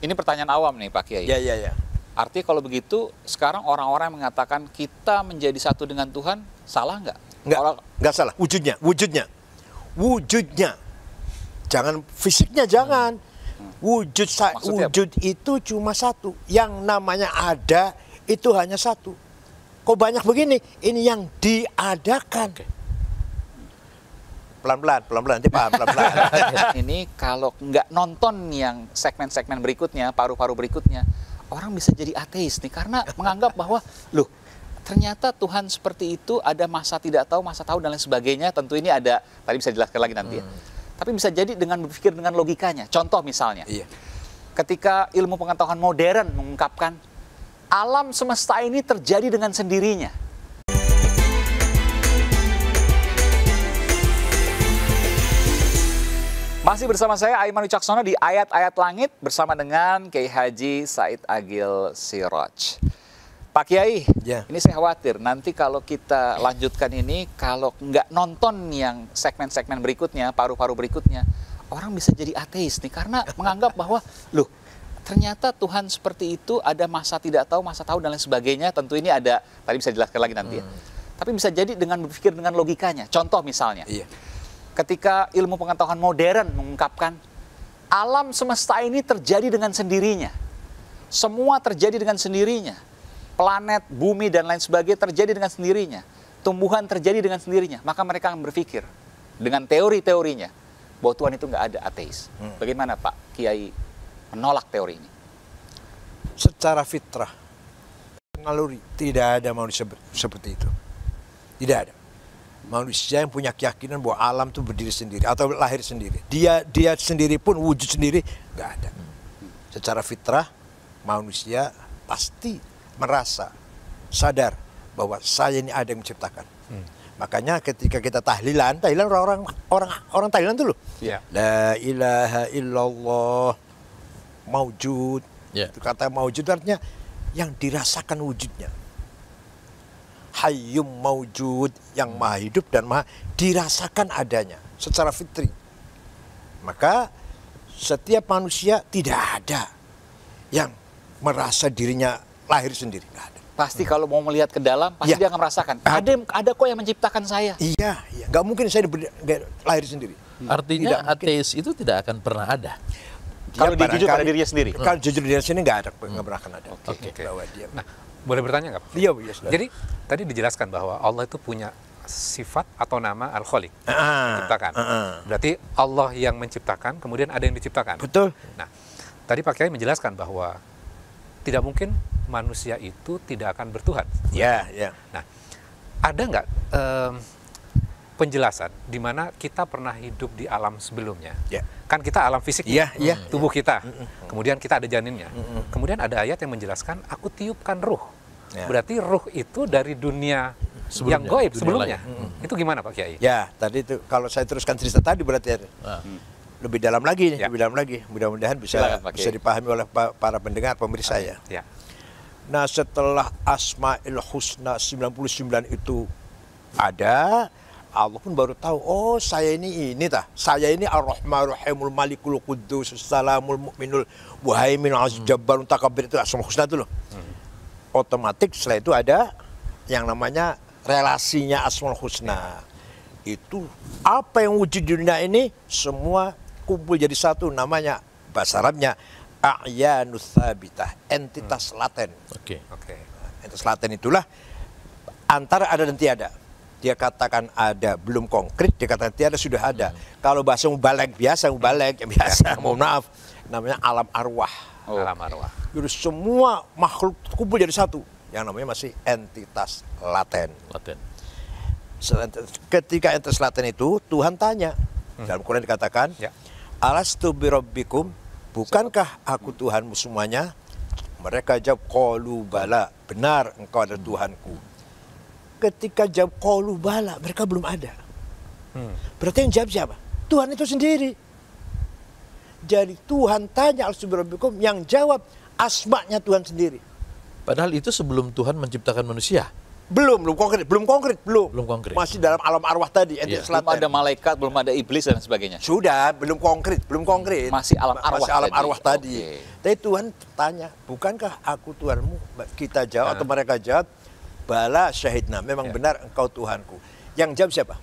Ini pertanyaan awam nih Pak Kiai. Iya, iya, iya. Artinya kalau begitu sekarang orang-orang mengatakan kita menjadi satu dengan Tuhan salah nggak? Nggak, orang... nggak salah. Wujudnya, wujudnya, wujudnya. Jangan fisiknya jangan. Hmm. Wujud wujud itu cuma satu. Yang namanya ada itu hanya satu. Kok banyak begini? Ini yang diadakan. Okay pelan-pelan, pelan-pelan nanti paham pelan-pelan. ini kalau nggak nonton yang segmen-segmen berikutnya, paru-paru berikutnya, orang bisa jadi ateis nih karena menganggap bahwa loh ternyata Tuhan seperti itu ada masa tidak tahu, masa tahu dan lain sebagainya. Tentu ini ada tadi bisa dijelaskan lagi nanti ya. hmm. ya. Tapi bisa jadi dengan berpikir dengan logikanya. Contoh misalnya. Iya. Ketika ilmu pengetahuan modern mengungkapkan alam semesta ini terjadi dengan sendirinya Masih bersama saya Aiman Wicaksono di Ayat-Ayat Langit bersama dengan Kiai Haji Said Agil Siroj. Pak Kiai, ya. ini saya khawatir nanti kalau kita lanjutkan ini, kalau nggak nonton yang segmen-segmen berikutnya, paru-paru berikutnya, orang bisa jadi ateis nih karena menganggap bahwa, loh ternyata Tuhan seperti itu ada masa tidak tahu, masa tahu dan lain sebagainya. Tentu ini ada, tadi bisa dijelaskan lagi nanti hmm. ya. Tapi bisa jadi dengan berpikir dengan logikanya. Contoh misalnya. Iya ketika ilmu pengetahuan modern mengungkapkan alam semesta ini terjadi dengan sendirinya. Semua terjadi dengan sendirinya. Planet, bumi, dan lain sebagainya terjadi dengan sendirinya. Tumbuhan terjadi dengan sendirinya. Maka mereka akan berpikir dengan teori-teorinya bahwa Tuhan itu nggak ada ateis. Hmm. Bagaimana Pak Kiai menolak teori ini? Secara fitrah, naluri, tidak ada manusia seperti itu. Tidak ada manusia yang punya keyakinan bahwa alam itu berdiri sendiri atau lahir sendiri. Dia dia sendiri pun wujud sendiri nggak ada. Secara fitrah manusia pasti merasa sadar bahwa saya ini ada yang menciptakan. Hmm. Makanya ketika kita tahlilan, tahlilan orang-orang orang orang tahlilan dulu. Yeah. La ilaha illallah maujud. Yeah. Itu kata maujud artinya yang dirasakan wujudnya hayyum maujud yang maha hidup dan maha dirasakan adanya secara fitri. Maka setiap manusia tidak ada yang merasa dirinya lahir sendiri. ada. Pasti hmm. kalau mau melihat ke dalam, pasti ya. dia akan merasakan. Ada, ada kok yang menciptakan saya. Iya, iya. Gak mungkin saya lahir sendiri. Artinya tidak ateis itu tidak akan pernah ada kalau dia jujur pada dirinya sendiri. Kalau jujur dirinya sendiri nggak ada, nggak pernah akan ada. Oke. Okay. Gitu, okay. Nah, boleh bertanya nggak? Iya, iya. Jadi tadi dijelaskan bahwa Allah itu punya sifat atau nama al-khaliq uh, Uh, uh. Berarti Allah yang menciptakan, kemudian ada yang diciptakan. Betul. Nah, tadi Pak Kiai menjelaskan bahwa tidak mungkin manusia itu tidak akan bertuhan. Ya, yeah, ya. Yeah. Nah, ada nggak um, penjelasan di mana kita pernah hidup di alam sebelumnya. Yeah. Kan kita alam fisik, yeah, yeah, ya. tubuh ya. kita. Mm Kemudian kita ada janinnya. Mm Kemudian ada ayat yang menjelaskan aku tiupkan ruh. Yeah. Berarti ruh itu dari dunia sebelumnya, yang goib sebelumnya. Mm Itu gimana Pak Kiai? Ya, tadi itu kalau saya teruskan cerita tadi berarti ya, ah. lebih dalam lagi, ya. lebih dalam lagi. Mudah-mudahan bisa bisa dipahami oleh para pendengar pemirsa ya. ya. Nah, setelah Asmaul Husna 99 itu ada, Allah pun baru tahu, oh saya ini ini tah, saya ini Ar-Rahman Rahimul Malikul Quddus Salamul Mukminul Muhaimin Aziz hmm. Takabbir itu asma husna itu loh. Hmm. Otomatis setelah itu ada yang namanya relasinya Asmaul Husna. Itu apa yang wujud di dunia ini semua kumpul jadi satu namanya bahasa Arabnya A'yanus Sabitah, entitas hmm. laten. Oke. Okay. Oke. Okay. Entitas laten itulah antara ada dan tiada dia katakan ada belum konkret dia katakan tiada sudah ada hmm. kalau bahasa mubalek biasa mubalek yang biasa mohon maaf namanya alam arwah oh. alam arwah jadi semua makhluk kumpul jadi satu yang namanya masih entitas laten laten ketika entitas laten itu Tuhan tanya hmm. dalam Quran dikatakan ya. alastu birabbikum bukankah aku Tuhanmu semuanya mereka jawab kolubala bala benar engkau adalah Tuhanku ketika jawab kolu bala mereka belum ada. Hmm. Berarti yang jawab siapa? Tuhan itu sendiri. Jadi Tuhan tanya al yang jawab nya Tuhan sendiri. Padahal itu sebelum Tuhan menciptakan manusia. Belum, belum konkret, belum konkret, belum. Belum konkret. Masih dalam alam arwah tadi, ya. Belum ada malaikat, belum ada iblis dan sebagainya. Sudah, belum konkret, belum konkret. Masih alam arwah Masih alam arwah tadi. Arwah tadi. Okay. Tapi Tuhan tanya, bukankah aku Tuhanmu? Kita jawab nah. atau mereka jawab, bala syahidna. Memang ya. benar engkau Tuhanku. Yang jawab siapa?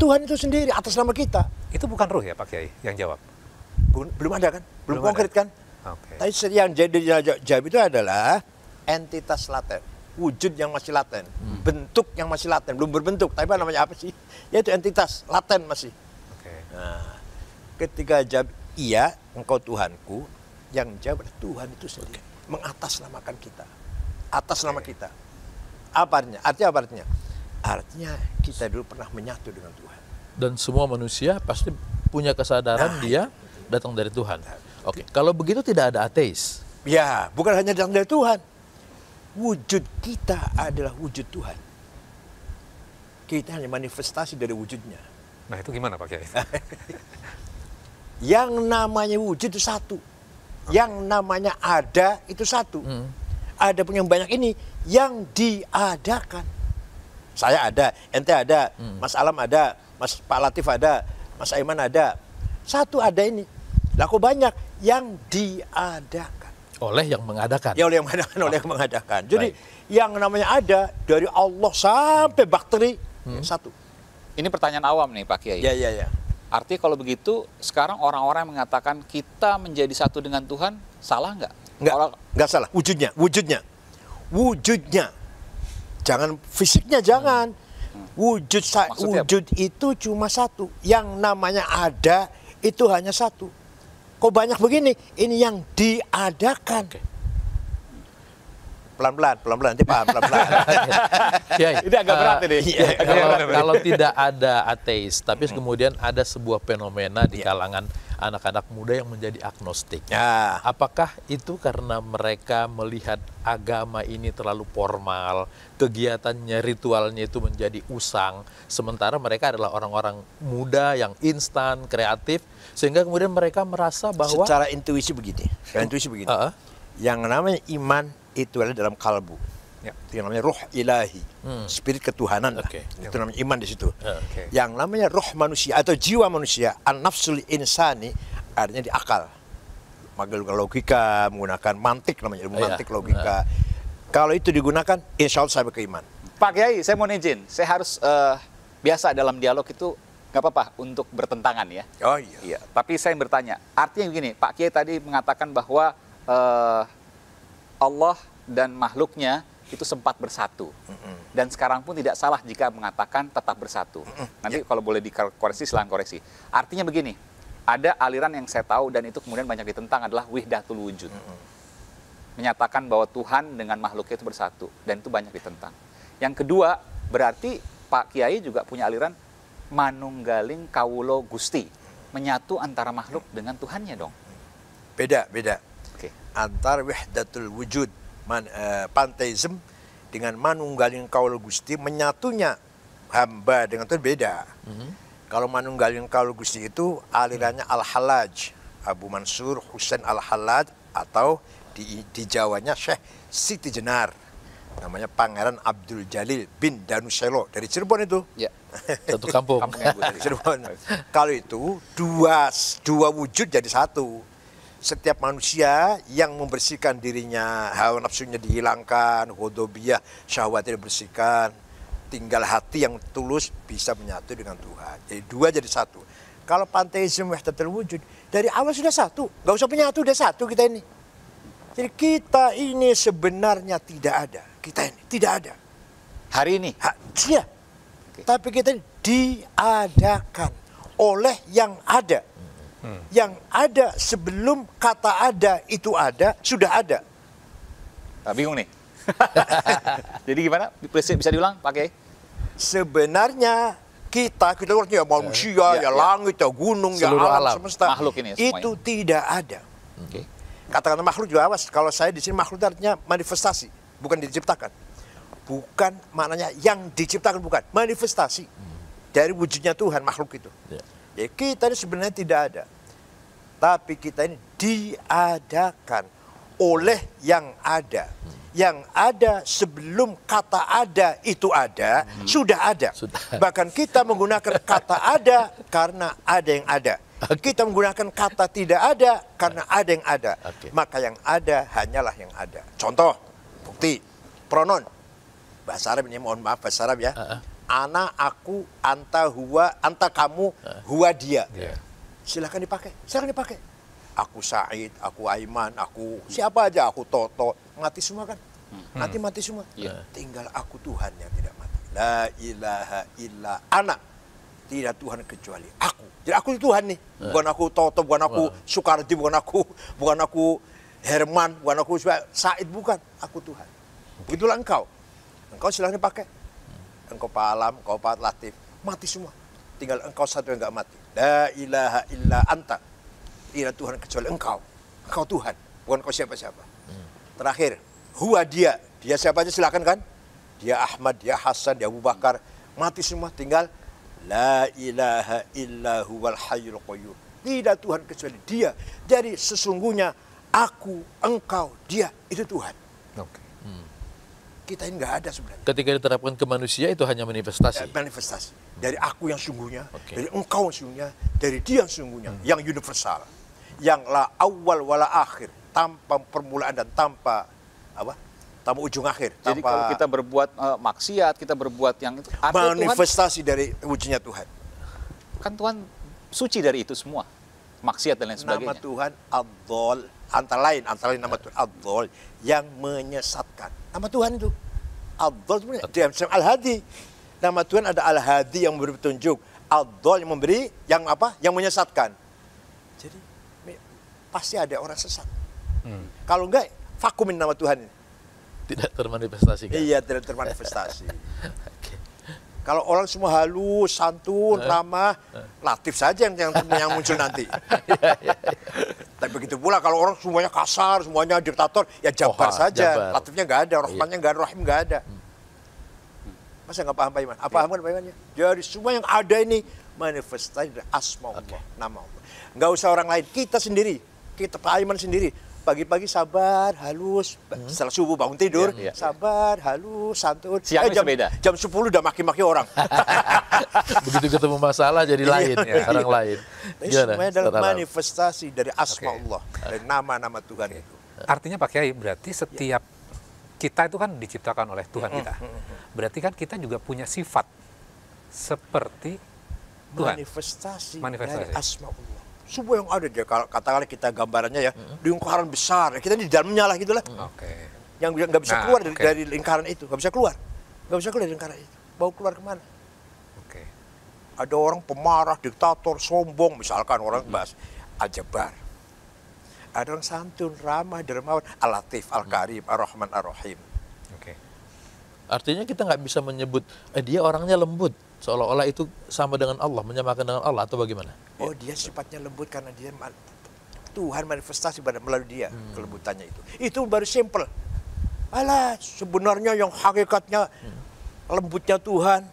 Tuhan itu sendiri atas nama kita. Itu bukan ruh ya Pak Kiai yang jawab? Belum ada kan? Belum, Belum konkret ada. kan? Okay. Tapi yang jadi jawab itu adalah entitas laten. Wujud yang masih laten. Hmm. Bentuk yang masih laten. Belum berbentuk. Tapi okay. namanya apa sih? Yaitu entitas laten masih. Okay. Nah, ketika jawab iya engkau Tuhanku. Yang jawab Tuhan itu sendiri. Okay. Mengatasnamakan kita. Atas nama kita apa artinya? Artinya apa artinya? Artinya kita dulu pernah menyatu dengan Tuhan. Dan semua manusia pasti punya kesadaran nah, dia datang dari Tuhan. Nah, Oke, okay. kalau begitu tidak ada ateis. Ya, bukan hanya datang dari Tuhan. Wujud kita adalah wujud Tuhan. Kita hanya manifestasi dari wujudnya. Nah itu gimana Pak Kiai? Yang namanya wujud itu satu. Yang namanya ada itu satu. Hmm ada punya banyak ini yang diadakan. Saya ada, ente ada, hmm. Mas Alam ada, Mas Pak Latif ada, Mas Aiman ada. Satu ada ini. Laku banyak yang diadakan. Oleh yang mengadakan. Ya oleh yang mengadakan, oleh yang ah. mengadakan. Jadi Baik. yang namanya ada dari Allah sampai bakteri hmm. satu. Ini pertanyaan awam nih Pak Kiai. Ya, ya, ya. Artinya kalau begitu sekarang orang-orang mengatakan kita menjadi satu dengan Tuhan salah nggak? Enggak, orang... enggak salah. Wujudnya, wujudnya. Wujudnya. Jangan fisiknya jangan. Hmm. Wujud Maksudnya... wujud itu cuma satu. Yang namanya ada itu hanya satu. Kok banyak begini? Ini yang diadakan. Okay pelan-pelan, pelan-pelan nanti paham pelan-pelan. ini agak ah, berat ini. Ya, kalau, kalau tidak ada ateis, tapi hmm. kemudian ada sebuah fenomena di iya. kalangan anak-anak muda yang menjadi agnostik. Ya. Apakah itu karena mereka melihat agama ini terlalu formal, kegiatannya, ritualnya itu menjadi usang, sementara mereka adalah orang-orang muda yang instan, kreatif, sehingga kemudian mereka merasa bahwa secara intuisi begini, secara intuisi begini. Uh -uh. Yang namanya iman itu ada dalam kalbu ya. yang namanya roh ilahi, hmm. spirit ketuhanan okay. lah. Itu namanya iman di situ. Ah, okay. Yang namanya roh manusia atau jiwa manusia, an-nafsul insani artinya di akal. Menggunakan logika, menggunakan mantik namanya, ilmu ah, iya. mantik yeah. logika. Yeah. Kalau itu digunakan, insya Allah sampai ke iman. Pak Kiai, saya mau izin. Saya harus uh, biasa dalam dialog itu nggak apa-apa untuk bertentangan ya. Oh iya. iya. Tapi saya yang bertanya, artinya begini, Pak Kiai tadi mengatakan bahwa uh, Allah dan makhluknya itu sempat bersatu. Mm-hmm. Dan sekarang pun tidak salah jika mengatakan tetap bersatu. Mm-hmm. Nanti yeah. kalau boleh dikoreksi silahkan koreksi. Artinya begini, ada aliran yang saya tahu dan itu kemudian banyak ditentang adalah wihdatul wujud. Mm-hmm. Menyatakan bahwa Tuhan dengan makhluk itu bersatu dan itu banyak ditentang. Yang kedua, berarti Pak Kiai juga punya aliran manunggaling kawulo gusti menyatu antara makhluk dengan Tuhannya dong. Beda, beda. Oke. Okay. Antar wihdatul wujud man, uh, eh, panteisme dengan Manunggalin kaul Gusti menyatunya hamba dengan Tuhan beda. Mm -hmm. Kalau Manunggalin kaul Gusti itu alirannya mm -hmm. Al-Halaj, Abu Mansur Husain Al-Halaj atau di, di Jawanya Syekh Siti Jenar. Namanya Pangeran Abdul Jalil bin Danuselo dari Cirebon itu. Ya, satu kampung. kampung dari Cirebon. Kalau itu dua dua wujud jadi satu setiap manusia yang membersihkan dirinya, hawa nafsunya dihilangkan, hodobiah, syahwatnya dibersihkan, tinggal hati yang tulus bisa menyatu dengan Tuhan. Jadi dua jadi satu. Kalau panteisme wahdatul terwujud dari awal sudah satu. Gak usah menyatu, sudah satu kita ini. Jadi kita ini sebenarnya tidak ada. Kita ini tidak ada. Hari ini? Ha, iya. Okay. Tapi kita ini diadakan oleh yang ada. Hmm. yang ada sebelum kata ada itu ada sudah ada. Nah, bingung nih. Jadi gimana? Bisa diulang pakai? Sebenarnya kita kita ya manusia, eh, ya, ya, ya langit, ya gunung, ya alam, alam semesta. Makhluk ini itu semuanya. itu tidak ada. Okay. Katakan makhluk juga awas. Kalau saya di sini makhluk artinya manifestasi, bukan diciptakan. Bukan maknanya yang diciptakan bukan manifestasi hmm. dari wujudnya Tuhan makhluk itu. Ya. ya kita ini sebenarnya tidak ada. Tapi kita ini diadakan oleh yang ada. Hmm. Yang ada sebelum kata ada itu ada, hmm. sudah ada. Sudah. Bahkan kita menggunakan kata ada karena ada yang ada. Okay. Kita menggunakan kata tidak ada karena ada yang ada. Okay. Maka yang ada hanyalah yang ada. Contoh, bukti, pronon. Bahasa Arab ini mohon maaf bahasa Arab ya. Uh -uh. Ana, aku, anta, huwa, anta kamu, uh dia. Yeah silahkan dipakai, silahkan dipakai. Aku Said, aku Aiman, aku hmm. siapa aja, aku Toto, mati semua kan? Hmm. hmm. mati semua. Yeah. Tinggal aku Tuhan yang tidak mati. La ilaha illa anak. Tidak Tuhan kecuali aku. Jadi aku Tuhan nih. Yeah. Bukan aku Toto, bukan aku wow. Soekardi, bukan aku, bukan aku Herman, bukan aku Said, bukan. Aku Tuhan. Begitulah engkau. Engkau silahkan dipakai. Hmm. Engkau Pak Alam, engkau Pak Latif. Mati semua. Tinggal engkau satu yang nggak mati. La ilaha illa anta. Tidak Tuhan kecuali engkau. Engkau Tuhan, bukan kau siapa-siapa. Hmm. Terakhir, huwa dia. Dia siapa aja silakan kan? Dia Ahmad, dia Hasan, dia Abu Bakar. Mati semua tinggal La ilaha illa huwal hayyul qayyum. Tidak Tuhan kecuali dia. Jadi sesungguhnya aku, engkau, dia itu Tuhan. Oke. Okay. Hmm kita ini nggak ada sebenarnya. Ketika diterapkan ke manusia itu hanya manifestasi. Ya, manifestasi dari aku yang sungguhnya, okay. dari engkau yang sungguhnya, dari dia yang sungguhnya, hmm. yang universal, yang la awal wala akhir, tanpa permulaan dan tanpa apa? Tanpa ujung akhir. Tanpa kalau kita berbuat uh, maksiat, kita berbuat yang itu manifestasi Tuhan, dari wujudnya Tuhan. Kan Tuhan suci dari itu semua. Maksiat dan lain sebagainya. Nama Tuhan Abdul antara lain antara lain nama Tuhan Abdul yang menyesat Nama Tuhan itu. Abdul itu punya. Al-Hadi. Nama Tuhan ada Al-Hadi yang memberi petunjuk. Abdul yang memberi, yang apa? Yang menyesatkan. Jadi pasti ada orang sesat. Hmm. Kalau enggak, vakumin nama Tuhan Tidak termanifestasi. Kan? Iya, tidak termanifestasi. Kalau orang semua halus, santun, eh. ramah, eh. latif saja yang, yang muncul nanti. Iya, iya, iya begitu pula kalau orang semuanya kasar, semuanya diktator, ya jabar Oha, saja. Jabar. Latifnya nggak ada, iya. Rahmannya nggak ada, Rahim nggak ada. Hmm. Masa nggak paham Pak Iman? Apa ah, iya. paham kan, Pak Iman? Ya. Jadi semua yang ada ini manifestasi dari asma Allah, okay. nama Allah. Nggak usah orang lain, kita sendiri, kita Pak Iman sendiri pagi-pagi sabar, halus. Hmm. Setelah subuh bangun tidur, yeah, yeah. sabar, halus, santun. Siangnya eh, jam, beda. Jam 10 udah maki-maki orang. Begitu ketemu masalah jadi iya. lain ya, orang lain. Ini semuanya adalah manifestasi dari asma okay. Allah, dari nama-nama Tuhan okay. itu. Artinya Pak Kiai, berarti setiap ya. kita itu kan diciptakan oleh Tuhan -hmm. kita. Berarti kan kita juga punya sifat seperti Tuhan. Manifestasi, manifestasi. dari asma Allah semua yang ada dia kalau katakanlah kita gambarannya ya mm-hmm. di lingkaran besar kita di dalamnya lah gitulah hmm okay. yang nggak bisa nah, keluar okay. dari, lingkaran itu nggak bisa keluar nggak bisa keluar dari lingkaran itu mau keluar kemana okay. ada orang pemarah diktator sombong misalkan orang mm-hmm. bahas aljabar ada orang santun ramah dermawan alatif al karim mm-hmm. ar rahman ar rahim okay. artinya kita nggak bisa menyebut eh, dia orangnya lembut seolah-olah itu sama dengan Allah, menyamakan dengan Allah atau bagaimana? Oh, dia sifatnya lembut karena dia Tuhan manifestasi pada melalui dia hmm. kelembutannya itu. Itu baru simple. Alah, sebenarnya yang hakikatnya hmm. lembutnya Tuhan,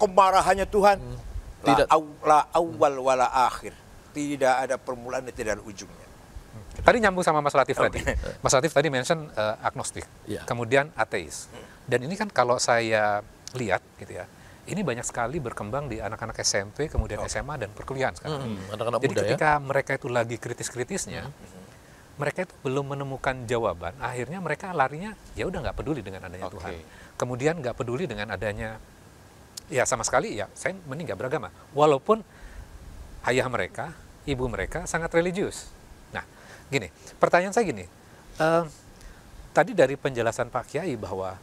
kemarahannya Tuhan. Hmm. Tidak la, aw, hmm. la awal hmm. wala akhir. Tidak ada permulaan dan tidak ada ujungnya. Hmm. Tadi nyambung sama Mas Latif okay. tadi. Mas Latif tadi mention uh, agnostik, yeah. kemudian ateis. Hmm. Dan ini kan kalau saya lihat gitu ya, ini banyak sekali berkembang di anak-anak SMP, kemudian oh. SMA dan perkuliahan sekarang. Hmm, anak -anak Jadi muda ya. ketika ya? mereka itu lagi kritis-kritisnya, hmm. mereka itu belum menemukan jawaban. Akhirnya mereka larinya ya udah nggak peduli dengan adanya okay. Tuhan. Kemudian nggak peduli dengan adanya ya sama sekali ya saya mending nggak beragama. Walaupun ayah mereka, ibu mereka sangat religius. Nah, gini pertanyaan saya gini. Uh, tadi dari penjelasan Pak Kiai bahwa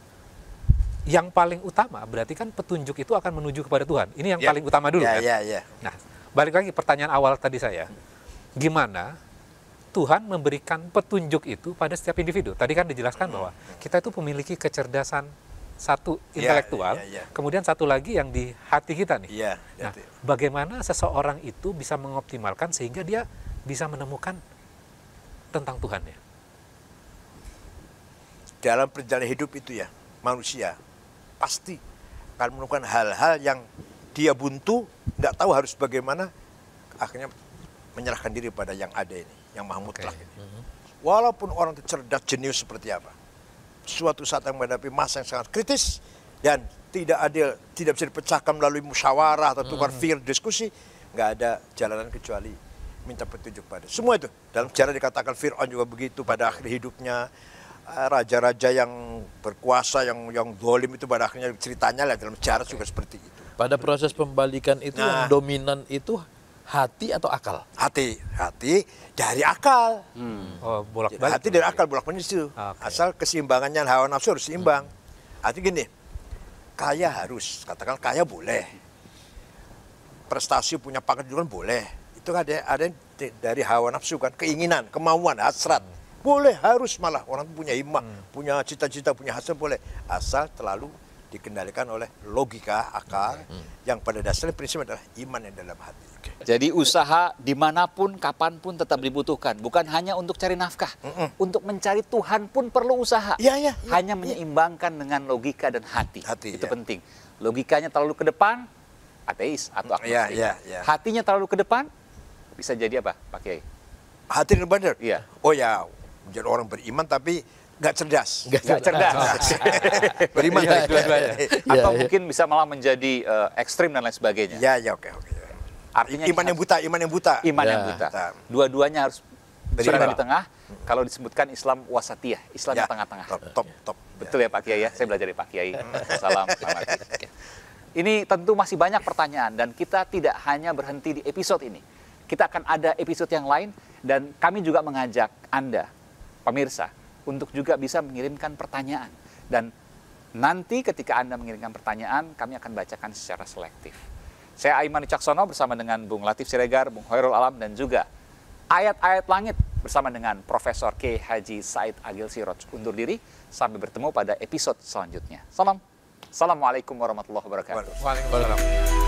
yang paling utama berarti kan petunjuk itu akan menuju kepada Tuhan. Ini yang yeah. paling utama dulu yeah, kan. Yeah, yeah. Nah, balik lagi pertanyaan awal tadi saya. Gimana Tuhan memberikan petunjuk itu pada setiap individu? Tadi kan dijelaskan hmm. bahwa kita itu memiliki kecerdasan satu ya, ya, intelektual, yeah, yeah, yeah. kemudian satu lagi yang di hati kita nih. Yeah, nah, ya, bagaimana seseorang itu bisa mengoptimalkan sehingga dia bisa menemukan tentang Tuhan ya? Dalam perjalanan hidup itu ya, manusia pasti akan menemukan hal-hal yang dia buntu, nggak tahu harus bagaimana, akhirnya menyerahkan diri pada yang ada ini, yang maha mutlak okay. ini. Mhm. Walaupun orang itu cerdas jenius seperti apa, suatu saat yang menghadapi masa yang sangat kritis dan tidak adil, tidak bisa dipecahkan melalui musyawarah atau tukar mhm. fir diskusi, nggak ada jalanan kecuali minta petunjuk pada semua itu dalam cara dikatakan Fir'aun juga begitu pada akhir hidupnya Eh, raja-raja yang berkuasa yang yang dolim itu pada akhirnya ceritanya lah dalam sejarah juga seperti itu. Pada proses pembalikan itu nah, yang dominan itu hati atau akal? Hati, hati dari akal. Hmm. Oh, bolak balik. Hati dari akal bolak balik itu. Ah, okay. Asal keseimbangannya hawa nafsu harus seimbang. Hmm. Artinya gini, kaya harus katakan kaya boleh, prestasi punya pangkat juga kan boleh. Itu kan ada ada dari hawa nafsu kan, keinginan, kemauan, hasrat. Hmm boleh, harus malah. Orang punya iman hmm. punya cita-cita, punya hasil, boleh. Asal terlalu dikendalikan oleh logika akal hmm. yang pada dasarnya prinsip adalah iman yang dalam hati. Okay. Jadi usaha dimanapun, kapanpun tetap dibutuhkan. Bukan hanya untuk cari nafkah, mm -mm. untuk mencari Tuhan pun perlu usaha. Ya, ya, ya, hanya ya. menyeimbangkan dengan logika dan hati. hati Itu ya. penting. Logikanya terlalu ke depan, ateis atau mm, ya, agnostik. Ya, ya, ya. Hatinya terlalu ke depan, bisa jadi apa, pakai Hati yang benar? Iya. Oh ya, menjadi orang beriman tapi nggak cerdas. Nggak cerdas. Ah. beriman ya, dua-duanya. Iya. Iya, Atau ya, mungkin bisa malah menjadi uh, ekstrim dan lain sebagainya. Ya, ya, oke, oke. Artinya iman yang buta, iman yang buta. Iman ya. yang buta. Nah. Dua-duanya harus berada di tengah. Kalau disebutkan Islam wasatiyah, Islam ya. di tengah-tengah. Top, top, top. Betul ya Pak Kiai ya, saya belajar dari Pak Kiai. Salam, Ini tentu masih banyak pertanyaan dan kita tidak hanya berhenti di episode ini. Kita akan ada episode yang lain dan kami juga mengajak Anda pemirsa untuk juga bisa mengirimkan pertanyaan. Dan nanti ketika Anda mengirimkan pertanyaan, kami akan bacakan secara selektif. Saya Aiman Caksono bersama dengan Bung Latif Siregar, Bung Hoirul Alam, dan juga Ayat-Ayat Langit bersama dengan Profesor K. Haji Said Agil Siroj. Undur diri, sampai bertemu pada episode selanjutnya. Salam. Assalamualaikum warahmatullahi wabarakatuh. Waalaikumsalam.